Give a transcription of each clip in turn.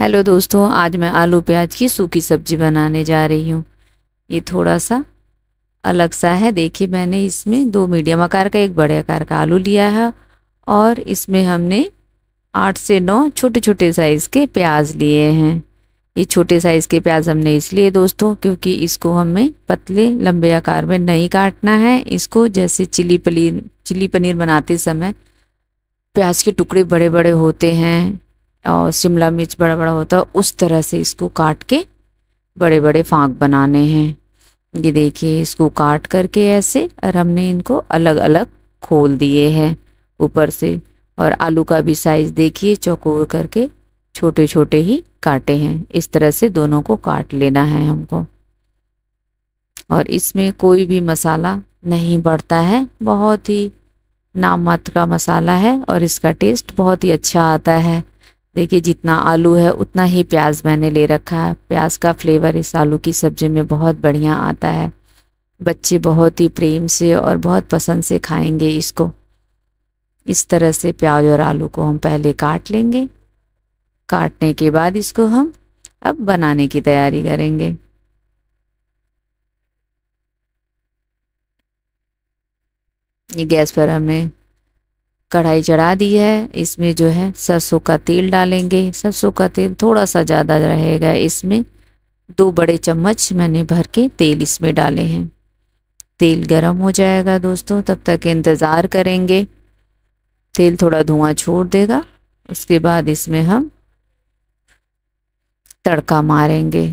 hello दोस्तों आज मैं आलू प्याज की सूखी सब्जी बनाने जा रही हूँ ये थोड़ा सा अलग सा है देखिए मैंने इसमें दो मीडियम आकार का एक बड़े आकार का आलू लिया है और इसमें हमने आठ से नौ छोटे छोटे साइज़ के प्याज लिए हैं ये छोटे साइज़ के प्याज हमने इसलिए दोस्तों क्योंकि इसको हमें पतले लंबे आकार में नहीं काटना है इसको जैसे चिली पनीर चिली पनीर बनाते समय प्याज के टुकड़े बड़े बड़े होते हैं और शिमला मिर्च बड़ा बड़ा होता है उस तरह से इसको काट के बड़े बड़े फाँक बनाने हैं ये देखिए इसको काट करके ऐसे और हमने इनको अलग अलग खोल दिए हैं ऊपर से और आलू का भी साइज़ देखिए चौकोर करके छोटे छोटे ही काटे हैं इस तरह से दोनों को काट लेना है हमको और इसमें कोई भी मसाला नहीं बढ़ता है बहुत ही नाम मात्र का मसाला है और इसका टेस्ट बहुत ही अच्छा आता है देखिए जितना आलू है उतना ही प्याज मैंने ले रखा है प्याज का फ्लेवर इस आलू की सब्ज़ी में बहुत बढ़िया आता है बच्चे बहुत ही प्रेम से और बहुत पसंद से खाएंगे इसको इस तरह से प्याज और आलू को हम पहले काट लेंगे काटने के बाद इसको हम अब बनाने की तैयारी करेंगे ये गैस पर हमने कढ़ाई चढ़ा दी है इसमें जो है सरसों का तेल डालेंगे सरसों का तेल थोड़ा सा ज़्यादा रहेगा इसमें दो बड़े चम्मच मैंने भर के तेल इसमें डाले हैं तेल गर्म हो जाएगा दोस्तों तब तक इंतज़ार करेंगे तेल थोड़ा धुआं छोड़ देगा उसके बाद इसमें हम तड़का मारेंगे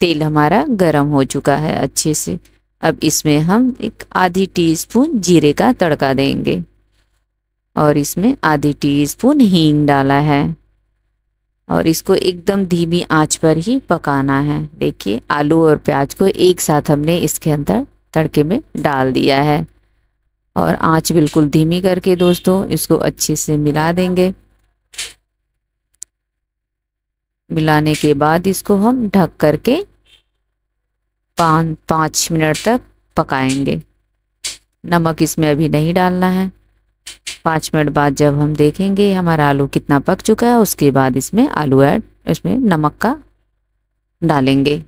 तेल हमारा गर्म हो चुका है अच्छे से अब इसमें हम एक आधी टीस्पून जीरे का तड़का देंगे और इसमें आधी टीस्पून हींग डाला है और इसको एकदम धीमी आंच पर ही पकाना है देखिए आलू और प्याज को एक साथ हमने इसके अंदर तड़के में डाल दिया है और आंच बिल्कुल धीमी करके दोस्तों इसको अच्छे से मिला देंगे मिलाने के बाद इसको हम ढक करके पाँच पाँच मिनट तक पकाएंगे नमक इसमें अभी नहीं डालना है पाँच मिनट बाद जब हम देखेंगे हमारा आलू कितना पक चुका है उसके बाद इसमें आलू ऐड इसमें नमक का डालेंगे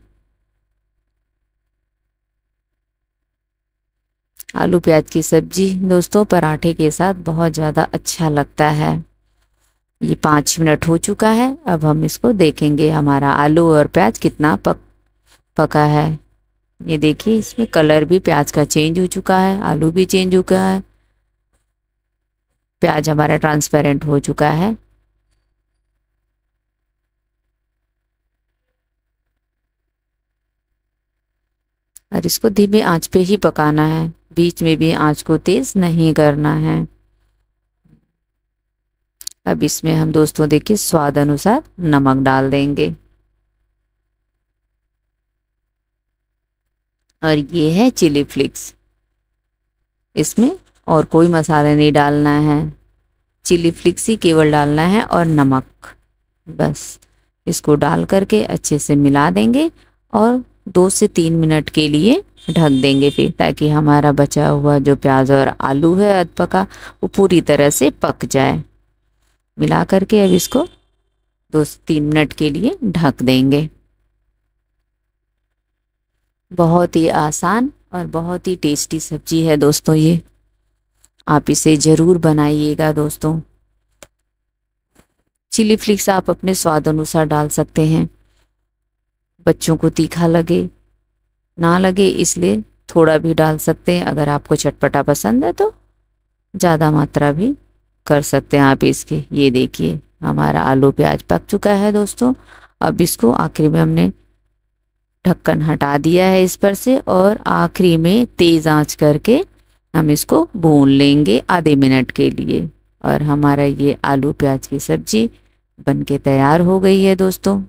आलू प्याज की सब्जी दोस्तों पराठे के साथ बहुत ज़्यादा अच्छा लगता है ये पाँच मिनट हो चुका है अब हम इसको देखेंगे हमारा आलू और प्याज कितना पक पका है ये देखिए इसमें कलर भी प्याज का चेंज हो चुका है आलू भी चेंज हो गया है प्याज हमारा ट्रांसपेरेंट हो चुका है और इसको धीमे आंच पे ही पकाना है बीच में भी आंच को तेज़ नहीं करना है अब इसमें हम दोस्तों देखिए स्वाद अनुसार नमक डाल देंगे और ये है चिली फ्लिक्स इसमें और कोई मसाला नहीं डालना है चिली फ्लिक्स ही केवल डालना है और नमक बस इसको डाल करके अच्छे से मिला देंगे और दो से तीन मिनट के लिए ढक देंगे फिर ताकि हमारा बचा हुआ जो प्याज और आलू है अदपका वो पूरी तरह से पक जाए मिला करके अब इसको दो तीन मिनट के लिए ढक देंगे बहुत ही आसान और बहुत ही टेस्टी सब्जी है दोस्तों ये आप इसे ज़रूर बनाइएगा दोस्तों चिली फ्लिक्स आप अपने स्वाद अनुसार डाल सकते हैं बच्चों को तीखा लगे ना लगे इसलिए थोड़ा भी डाल सकते हैं अगर आपको चटपटा पसंद है तो ज़्यादा मात्रा भी कर सकते हैं आप इसके ये देखिए हमारा आलू प्याज पक चुका है दोस्तों अब इसको आखिरी में हमने ढक्कन हटा दिया है इस पर से और आखिरी में तेज़ आंच करके हम इसको भून लेंगे आधे मिनट के लिए और हमारा ये आलू प्याज की सब्ज़ी बनके तैयार हो गई है दोस्तों